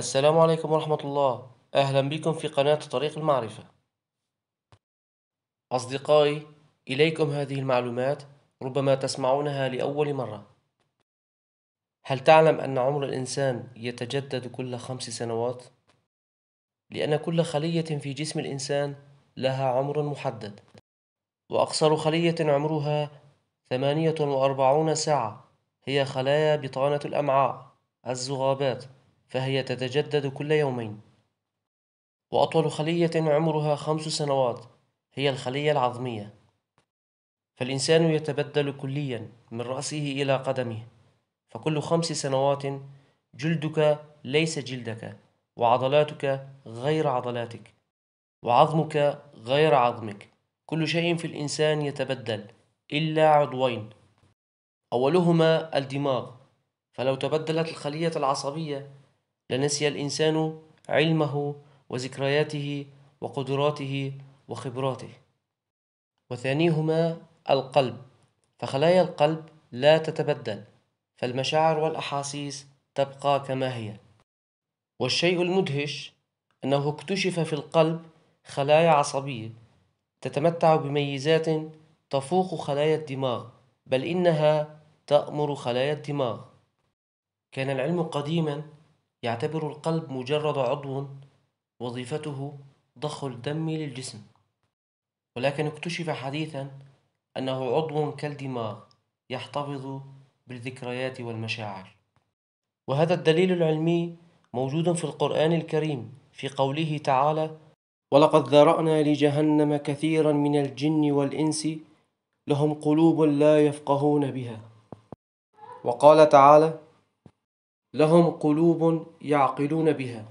السلام عليكم ورحمة الله أهلا بكم في قناة طريق المعرفة أصدقائي إليكم هذه المعلومات ربما تسمعونها لأول مرة هل تعلم أن عمر الإنسان يتجدد كل خمس سنوات؟ لأن كل خلية في جسم الإنسان لها عمر محدد وأقصر خلية عمرها 48 ساعة هي خلايا بطانة الأمعاء الزغابات فهي تتجدد كل يومين وأطول خلية عمرها خمس سنوات هي الخلية العظمية فالإنسان يتبدل كليا من رأسه إلى قدمه فكل خمس سنوات جلدك ليس جلدك وعضلاتك غير عضلاتك وعظمك غير عظمك كل شيء في الإنسان يتبدل إلا عضوين أولهما الدماغ فلو تبدلت الخلية العصبية لنسي الإنسان علمه وذكرياته وقدراته وخبراته وثانيهما القلب فخلايا القلب لا تتبدل فالمشاعر والأحاسيس تبقى كما هي والشيء المدهش أنه اكتشف في القلب خلايا عصبية تتمتع بميزات تفوق خلايا الدماغ بل إنها تأمر خلايا الدماغ كان العلم قديما يعتبر القلب مجرد عضو وظيفته ضخ الدم للجسم ولكن اكتشف حديثا أنه عضو كالدماغ يحتفظ بالذكريات والمشاعر وهذا الدليل العلمي موجود في القرآن الكريم في قوله تعالى ولقد ذرأنا لجهنم كثيرا من الجن والإنس لهم قلوب لا يفقهون بها وقال تعالى لهم قلوب يعقلون بها